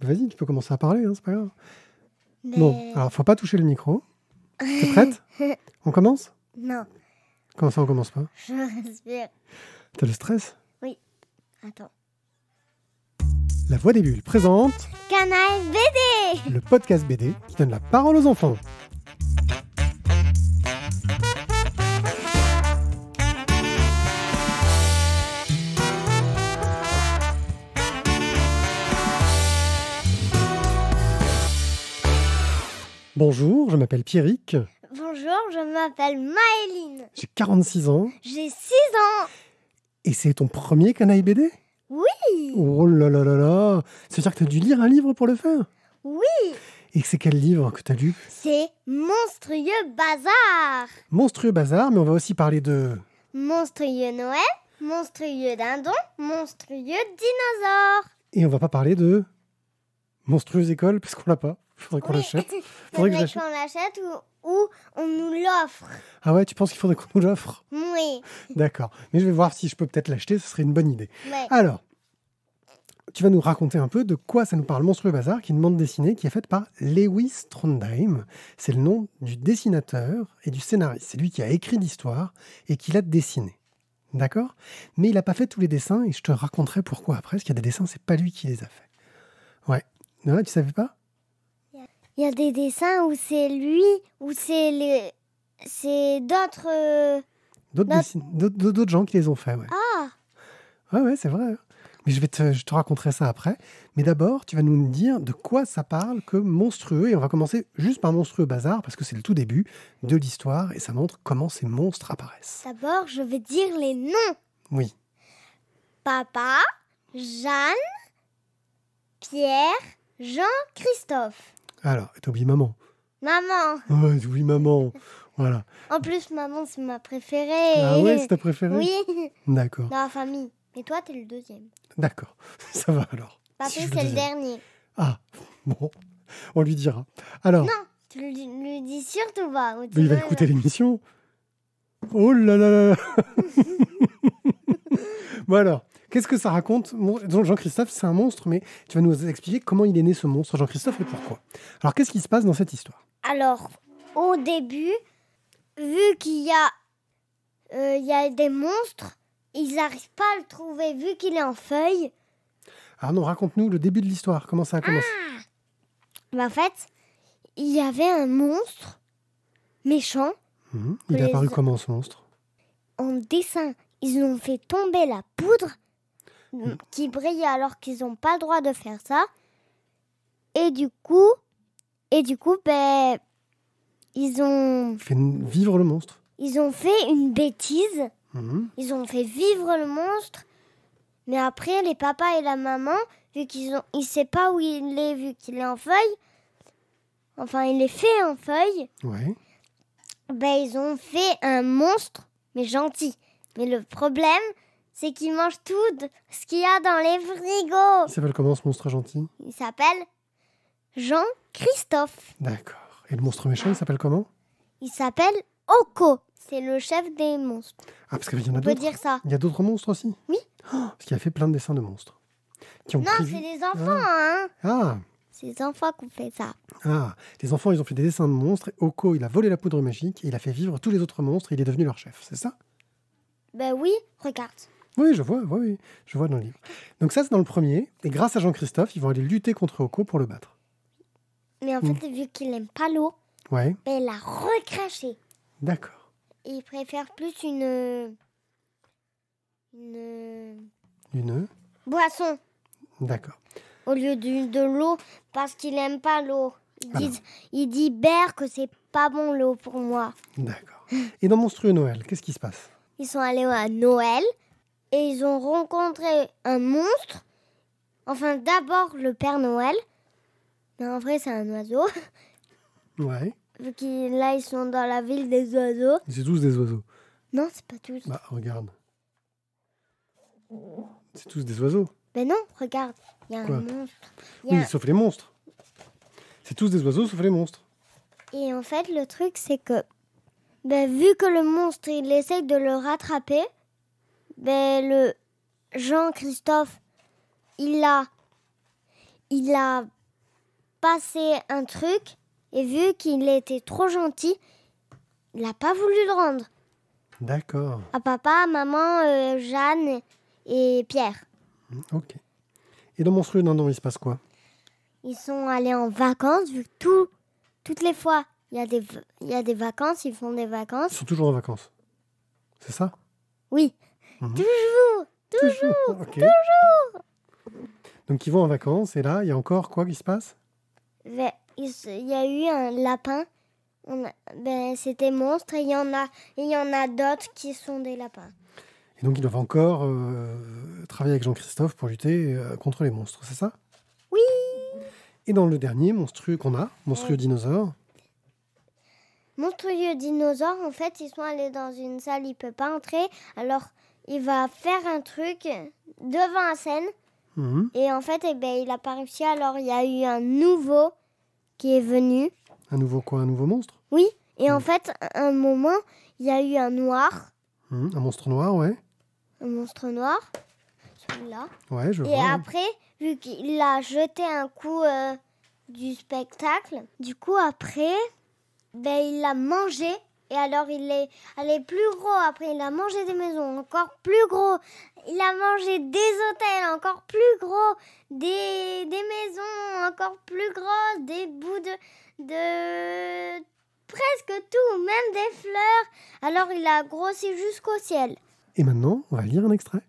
Vas-y, tu peux commencer à parler, hein, c'est pas grave. Bon, alors faut pas toucher le micro. T'es prête On commence Non. Comment ça, on commence pas Je respire. T'as le stress Oui. Attends. La Voix des Bulles présente Canal BD Le podcast BD qui donne la parole aux enfants. Bonjour, je m'appelle Pierrick. Bonjour, je m'appelle Maëline. J'ai 46 ans. J'ai 6 ans. Et c'est ton premier canaille BD Oui. Oh là là là là C'est-à-dire que tu as dû lire un livre pour le faire Oui. Et c'est quel livre que tu as lu C'est Monstrueux Bazar. Monstrueux Bazar, mais on va aussi parler de... Monstrueux Noël, Monstrueux Dindon, Monstrueux Dinosaure. Et on va pas parler de... Monstrueuse École, parce qu'on l'a pas. Faudrait qu'on l'achète. Faudrait, qu'on l'achète ou, on nous l'offre. Ah ouais, tu penses qu'il faudrait qu'on nous l'offre Oui. D'accord. Mais je vais voir si je peux peut-être l'acheter, ce serait une bonne idée. Alors, tu vas nous raconter un peu de quoi ça nous parle Monstrueux Bazar, qui est une dessinée qui est fait par Lewis Trondheim. C'est le nom du dessinateur et du scénariste. C'est lui qui a écrit l'histoire et qui l'a dessiné, D'accord Mais il n'a pas fait tous les dessins et je te raconterai pourquoi après, parce qu'il y a des dessins, c'est pas lui qui les a faits. Ouais. Non, tu savais pas il y a des dessins où c'est lui, où c'est les, c'est d'autres. Euh, d'autres gens qui les ont faits, ouais. Ah. Ouais, ouais, c'est vrai. Hein. Mais je vais je te raconterai ça après. Mais d'abord, tu vas nous dire de quoi ça parle que monstrueux. Et on va commencer juste par monstrueux bazar parce que c'est le tout début de l'histoire et ça montre comment ces monstres apparaissent. D'abord, je vais dire les noms. Oui. Papa, Jeanne, Pierre, Jean-Christophe. Alors, t'as oublié maman. Maman. Ouais, oui, maman. Voilà. En plus, maman, c'est ma préférée. Ah ouais, c'est ta préférée Oui. D'accord. Dans la famille. Mais toi, t'es le deuxième. D'accord. Ça va alors. Papy, c'est le, dernier. Ah, bon. On lui dira. Alors. Non, tu lui, dis surtout pas. Mais il va écouter l'émission. Oh là là là là Bon alors, Qu'est-ce que ça raconte Jean-Christophe, c'est un monstre, mais tu vas nous expliquer comment il est né ce monstre, Jean-Christophe, et pourquoi. Alors, qu'est-ce qui se passe dans cette histoire Alors, au début, vu qu'il y, a, euh, des monstres, ils n'arrivent pas à le trouver, vu qu'il est en feuille. Alors non, raconte-nous le début de l'histoire, comment ça a commencé ah En fait, il y avait un monstre méchant. Mhm. Il est apparu comment ce monstre En dessin, ils ont fait tomber la poudre Mm. qui brillent alors qu'ils n'ont pas le droit de faire ça. Et du coup, et du coup, ben, ils ont fait vivre le monstre. Ils ont fait une bêtise. Mm-hmm. Ils ont fait vivre le monstre. Mais après, les papas et la maman, vu qu'ils ont, ils sait pas où il est, vu qu'il est en feuille. Enfin, il est fait en feuille. Ouais. Ben, ils ont fait un monstre, mais gentil. Mais le problème, c'est qu'il mange tout ce qu'il y a dans les frigos. Il s'appelle comment ce monstre gentil Il s'appelle Jean-Christophe. D'accord. Et le monstre méchant, il s'appelle comment Il s'appelle Oko. C'est le chef des monstres. Ah, parce qu'il y en a d'autres. On peut dire ça. Il y a d'autres monstres aussi Oui. Oh, parce qu'il a fait plein de dessins de monstres. Qui ont non, c'est des enfants, ah. hein Ah c'est des enfants qui ont fait ça. Ah, les enfants, ils ont fait des dessins de monstres. Et Oko, il a volé la poudre magique et il a fait vivre tous les autres monstres. il est devenu leur chef, c'est ça Ben oui, regarde. Oui, je vois, oui, je vois dans le livre. Donc ça, c'est dans le premier. Et grâce à Jean-Christophe, ils vont aller lutter contre Oko pour le battre. Mais en fait, vu qu'il n'aime pas l'eau, ouais. elle ben, a recraché. D'accord. Il préfère plus une... Euh, une... Euh, une... Boisson. D'accord. Au lieu de, l'eau, parce qu'il n'aime pas l'eau. Il, ah dit, il dit Bert que c'est pas bon l'eau pour moi. D'accord. Et dans Monstrueux Noël, qu'est-ce qui se passe Ils sont allés à Noël et ils ont rencontré un monstre. Enfin, d'abord le Père Noël. Mais en vrai, c'est un oiseau. Ouais. Vu qu'ils, là, ils sont dans la ville des oiseaux. C'est tous des oiseaux. Non, c'est pas tous. Bah, regarde. C'est tous des oiseaux. Ben non, regarde, il y a un monstre. oui, sauf les monstres. C'est tous des oiseaux, sauf les monstres. Et en fait, le truc, c'est que, ben vu que le monstre, il essaye de le rattraper, ben, le Jean-Christophe, il a, il a passé un truc et vu qu'il était trop gentil, il n'a pas voulu le rendre. D'accord. À papa, maman, euh, Jeanne et Pierre. Ok. Et dans Monstrueux Dindon, il se passe quoi Ils sont allés en vacances, vu que tout, toutes les fois, il y, a des, il y a des vacances, ils font des vacances. Ils sont toujours en vacances. C'est ça Oui. Mhm. Toujours, toujours, toujours. Donc ils vont en vacances et là, il y a encore quoi qui se passe ben, Il y a eu un lapin. Ben, C'était monstre et il y en a, il y en a d'autres qui sont des lapins. Et donc ils doivent encore euh, travailler avec Jean-Christophe pour lutter euh, contre les monstres, c'est ça Oui. Et dans le dernier monstrueux qu'on a, monstrueux dinosaure. Monstrueux dinosaure, en fait, ils sont allés dans une salle, il peut pas entrer. Alors il va faire un truc devant la scène. Mhm. Et en fait, eh ben, il a pas réussi. Alors, il y a eu un nouveau qui est venu. Un nouveau quoi Un nouveau monstre Oui. Et en mhm. fait, un moment, il y a eu un noir. Mhm. Un monstre noir, ouais. Un monstre noir. Celui-là. Ouais, je Et après, vu qu'il a jeté un coup euh, du spectacle, du coup, après, ben, il l'a mangé et alors il est allé plus gros, après il a mangé des maisons encore plus gros, il a mangé des hôtels encore plus gros, des, des maisons encore plus grosses, des bouts de, de presque tout, même des fleurs. Alors il a grossi jusqu'au ciel. Et maintenant, on va lire un extrait.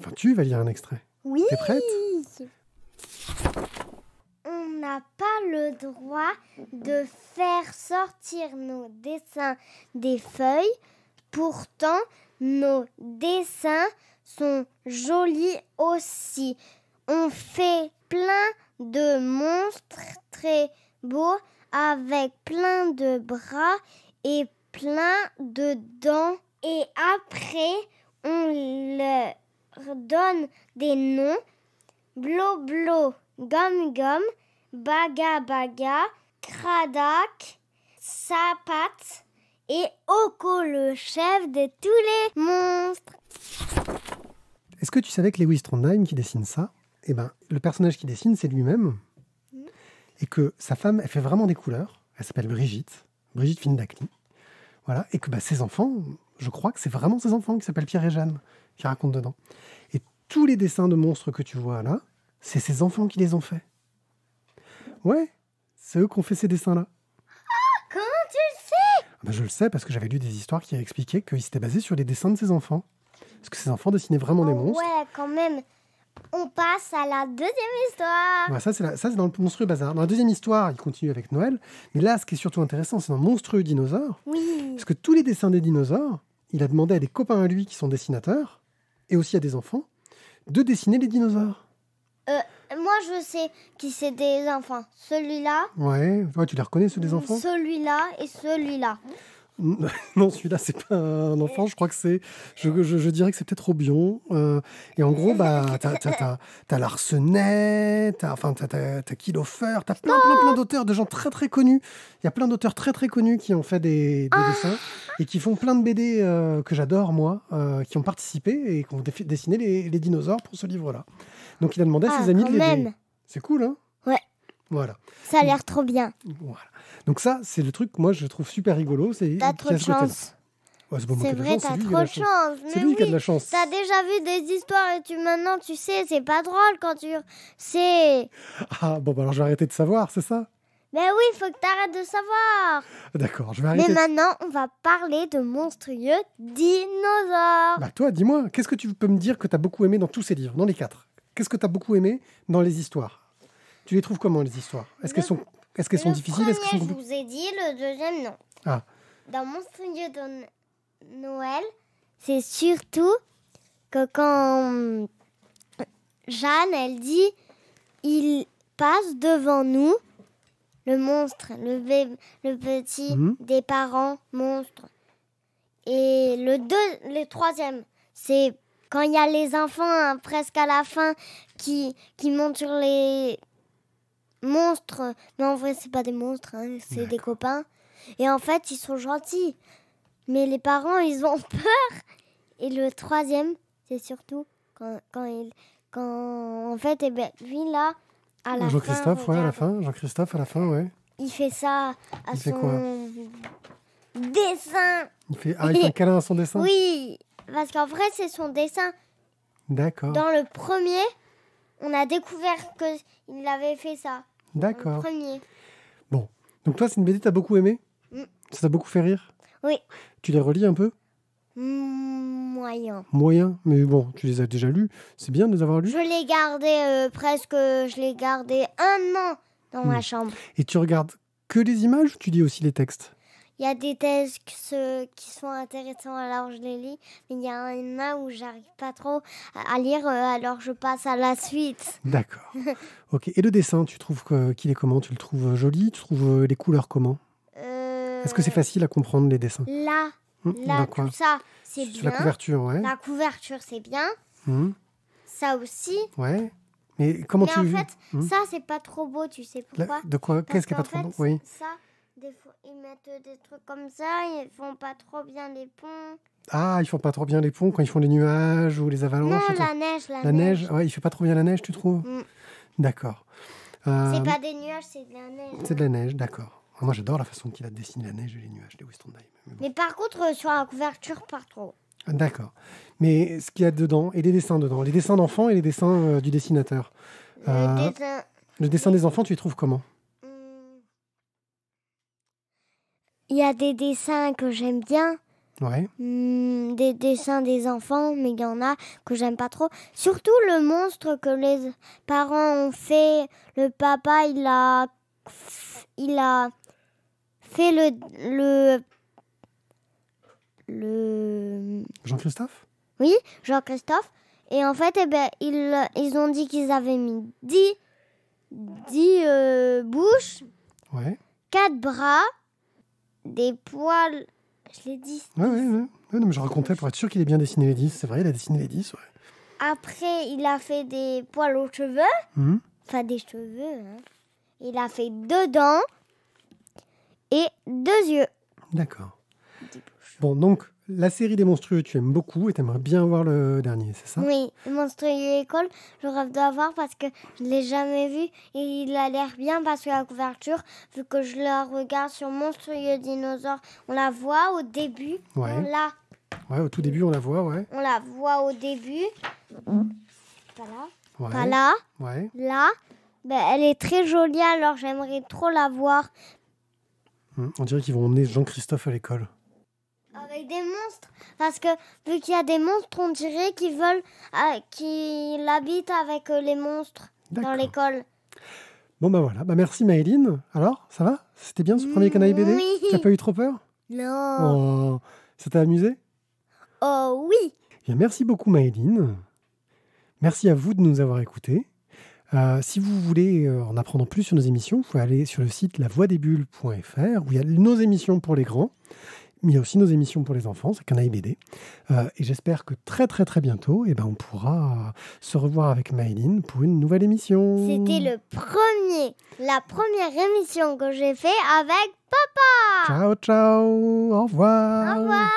Enfin, tu vas lire un extrait. Oui. T'es prête on n'a pas le droit de faire sortir nos dessins des feuilles. Pourtant, nos dessins sont jolis aussi. On fait plein de monstres très beaux avec plein de bras et plein de dents. Et après, on leur donne des noms. Blo blo Gom Gom, Baga Baga, Kradak, Sapat et Oko, le chef de tous les monstres. Est-ce que tu savais que Lewis Trondheim qui dessine ça, eh ben, le personnage qui dessine, c'est lui-même. Hmm. Et que sa femme, elle fait vraiment des couleurs. Elle s'appelle Brigitte, Brigitte Findacli. Voilà. Et que bah, ses enfants, je crois que c'est vraiment ses enfants qui s'appellent Pierre et Jeanne, qui racontent dedans. Et tous les dessins de monstres que tu vois là, c'est ses enfants qui les ont faits. Ouais, c'est eux qui ont fait ces dessins-là. Ah, comment tu le sais ah ben, Je le sais parce que j'avais lu des histoires qui expliquaient qu'ils s'étaient basés sur les dessins de ses enfants. Parce que ses enfants dessinaient vraiment des oh monstres. Ouais, quand même. On passe à la deuxième histoire. Ouais, ça, c'est, c'est dans le monstrueux bazar. Dans la deuxième histoire, il continue avec Noël. Mais là, ce qui est surtout intéressant, c'est dans monstrueux dinosaure. Oui. Parce que tous les dessins des dinosaures, il a demandé à des copains à lui qui sont dessinateurs, et aussi à des enfants, de dessiner les dinosaures. Euh, moi, je sais qui c'est des enfants. Celui-là. Ouais, ouais tu les reconnais, ceux des enfants Celui-là et celui-là. Non, celui-là, c'est pas un enfant. Je crois que c'est. Je, dirais que c'est peut-être Robion. Euh, et en gros, bah, t'as Larsenet, t'as enfin, Kilofer, t'as plein, plein, plein d'auteurs, de gens très, très connus. Il y a plein d'auteurs très, très connus qui ont fait des, ah. dessins et qui font plein de BD euh, que j'adore, moi, euh, qui ont participé et qui ont dessiné les, dinosaures pour ce livre-là. Donc, il a demandé à ah, ses amis de l'aider. C'est cool, hein voilà. Ça a l'air trop bien. Voilà. Donc ça, c'est le truc moi je trouve super rigolo. C'est T'as trop de chance. c'est, vrai, t'as trop de chance. C'est lui qui a de la chance. T'as déjà vu des histoires et tu maintenant tu sais, c'est pas drôle quand tu sais. Ah bon, bah alors alors vais arrêter de savoir, c'est ça Mais oui, il faut que t'arrêtes de savoir. D'accord, je vais arrêter. Mais maintenant, on va parler de monstrueux dinosaures. Bah toi, dis-moi, qu'est-ce que tu peux me dire que t'as beaucoup aimé dans tous ces livres, dans les quatre Qu'est-ce que t'as beaucoup aimé dans les histoires tu les trouves comment, les histoires Est-ce qu'elles sont, est qu'elles sont difficiles premier, sont... je vous ai dit, le deuxième, non. Ah. Dans Mon studio de Noël, c'est surtout que quand euh, Jeanne, elle dit il passe devant nous, le monstre, le, le petit mhm. des parents monstre. Et le, le troisième, c'est quand il y a les enfants hein, presque à la fin qui, qui montent sur les monstres. Non, en vrai, c'est pas des monstres, hein, c'est des copains. Et en fait, ils sont gentils. Mais les parents, ils ont peur. Et le troisième, c'est surtout quand, quand, il, quand en fait, et eh ben, lui là, à la Jean-Christophe, à la fin. Jean-Christophe, à la fin, ouais. Il fait ça à son quoi dessin. Il fait, ah, il fait un câlin à son dessin Oui, parce qu'en vrai, c'est son dessin. D'accord. Dans le premier, on a découvert qu'il avait fait ça. D'accord. Bon, donc toi, c'est une BD que t'as beaucoup aimée mm. Ça t'a beaucoup fait rire Oui. Tu les relis un peu mm, Moyen. Moyen, mais bon, tu les as déjà lus. C'est bien de les avoir lus. Je les gardais euh, presque, euh, je les gardais un an dans ma mm. chambre. Et tu regardes que les images ou tu lis aussi les textes il y a des textes qui sont intéressants, alors je les lis. Mais il y en a où j'arrive pas trop à lire, euh, alors je passe à la suite. D'accord. ok. Et le dessin, tu trouves qu'il est comment Tu le trouves joli Tu trouves euh, les couleurs comment euh, Est-ce que c'est facile à comprendre les dessins Là, hmm, là, tout ça, c'est bien. La couverture, ouais. La couverture, c'est bien. Hmm. Ça aussi. Ouais. Mais comment tu. en fait, hmm. ça, c'est pas trop beau, tu sais pourquoi De quoi Qu'est-ce qui est pas trop beau Oui des fois, ils mettent des trucs comme ça, ils font pas trop bien les ponts. Ah, ils font pas trop bien les ponts quand ils font les nuages ou les avalanches. Non, la neige, la, neige. Ouais, il fait pas trop bien la neige, tu trouves mm. D'accord. Euh... C'est pas des nuages, c'est de la neige. C'est de la neige, d'accord. Moi, j'adore la façon qu'il a dessiné la neige et les nuages les Western Mais, par contre, euh, sur la couverture, pas trop. D'accord. Mais ce qu'il y a dedans et les dessins dedans, les dessins d'enfants et les dessins euh, du dessinateur. le, euh, dessin... le dessin des enfants, tu les trouves comment Il y a des dessins que j'aime bien. Ouais. Hmm, des dessins des enfants, mais il y en a que j'aime pas trop. Surtout le monstre que les parents ont fait. Le papa, il a, il a fait le, le, Jean-Christophe. Oui, Jean-Christophe. Et en fait, eh ben, ils, ils ont dit qu'ils avaient mis 10, euh, bouches, ouais. 4 bras, des poils. Je l'ai dit. Oui, oui. oui. mais je racontais pour être sûr qu'il ait bien dessiné les 10. C'est vrai, il a dessiné les 10, Après, il a fait des poils aux cheveux. Hmm. Enfin, des cheveux. Hein. Il a fait deux dents et deux yeux. D'accord. Bon, donc, la série des monstrueux, tu aimes beaucoup et t'aimerais bien voir le dernier, c'est ça Oui, Monstrueux École, je rêve d'avoir parce que je l'ai jamais vu et il a l'air bien parce que la couverture, vu que je la regarde sur Monstrueux Dinosaure, on la voit au début. Ouais. On Ouais, au tout début, on la voit, ouais. On la voit au début. Voilà. Voilà. là. Ben, elle est très jolie, alors j'aimerais trop la voir. Hmm, on dirait qu'ils vont emmener Jean-Christophe à l'école. Avec des monstres. Parce que vu qu'il y a des monstres, on dirait qu'ils veulent qui euh, qu'ils avec euh, les monstres dans l'école. Bon, bah voilà. Bah, merci Maëline. Alors, ça va C'était bien ce premier mm, canal BD Oui. T'as pas eu trop peur Non. Oh, ça t'a amusé Oh oui. Eh bien, merci beaucoup Maëline. Merci à vous de nous avoir écoutés. Euh, si vous voulez en apprendre plus sur nos émissions, vous pouvez aller sur le site lavoidesbulles.fr où il y a nos émissions pour les grands mais il y a aussi nos émissions pour les enfants, c'est qu'un BD. et j'espère que très très très bientôt, eh ben, on pourra se revoir avec Maëline pour une nouvelle émission. C'était le premier, la première émission que j'ai fait avec papa. Ciao ciao, au revoir. Au revoir.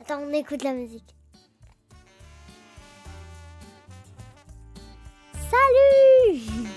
Attends, on écoute la musique. Salut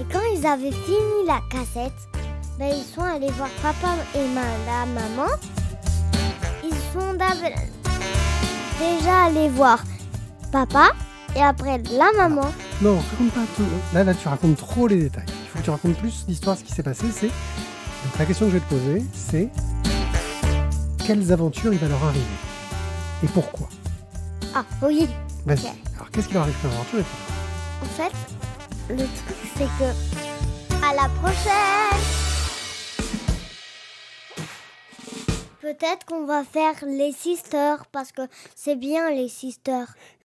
Et quand ils avaient fini la cassette, ben, ils sont allés voir papa et la maman. Ils sont déjà allés voir papa et après la maman. Non, raconte pas tout. Là, là, tu racontes trop les détails. Il faut que tu racontes plus l'histoire, ce qui s'est passé. C'est la question que je vais te poser, c'est quelles aventures il va leur arriver et pourquoi. Ah oui. Vas-y. Alors, qu'est-ce qui leur arrive comme aventure En fait, le truc, c'est que. À la prochaine! Peut-être qu'on va faire les sisters parce que c'est bien les sisters.